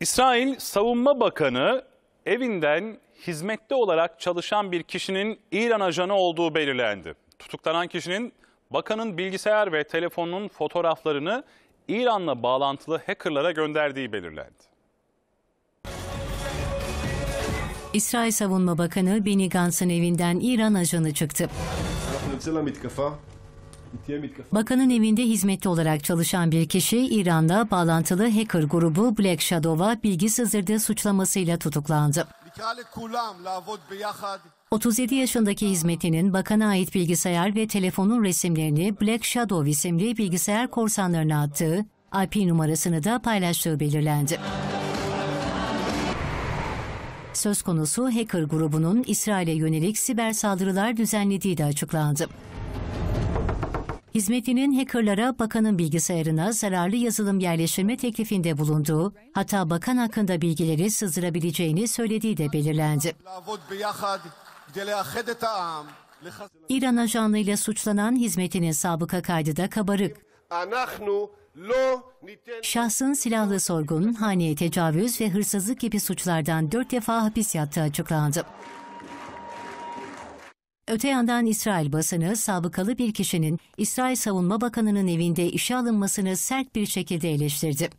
İsrail Savunma Bakanı evinden hizmette olarak çalışan bir kişinin İran ajanı olduğu belirlendi. Tutuklanan kişinin bakanın bilgisayar ve telefonunun fotoğraflarını İran'la bağlantılı hackerlara gönderdiği belirlendi. İsrail Savunma Bakanı Benny Gantz'ın evinden İran ajanı çıktı. Bakanın evinde hizmetli olarak çalışan bir kişi İran'da bağlantılı hacker grubu Black Shadow'a bilgi sızdırdığı suçlamasıyla tutuklandı. 37 yaşındaki hizmetinin bakana ait bilgisayar ve telefonun resimlerini Black Shadow isimli bilgisayar korsanlarına attığı, IP numarasını da paylaştığı belirlendi. Söz konusu hacker grubunun İsrail'e yönelik siber saldırılar düzenlediği de açıklandı hizmetinin hackerlara bakanın bilgisayarına zararlı yazılım yerleştirme teklifinde bulunduğu, hatta bakan hakkında bilgileri sızdırabileceğini söylediği de belirlendi. İran ajanlığıyla suçlanan hizmetinin sabıka kaydı da kabarık. Şahsın silahlı sorgun, haneye tecavüz ve hırsızlık gibi suçlardan dört defa hapis yattığı açıklandı. Öte yandan İsrail basını sabıkalı bir kişinin İsrail Savunma Bakanı'nın evinde işe alınmasını sert bir şekilde eleştirdi.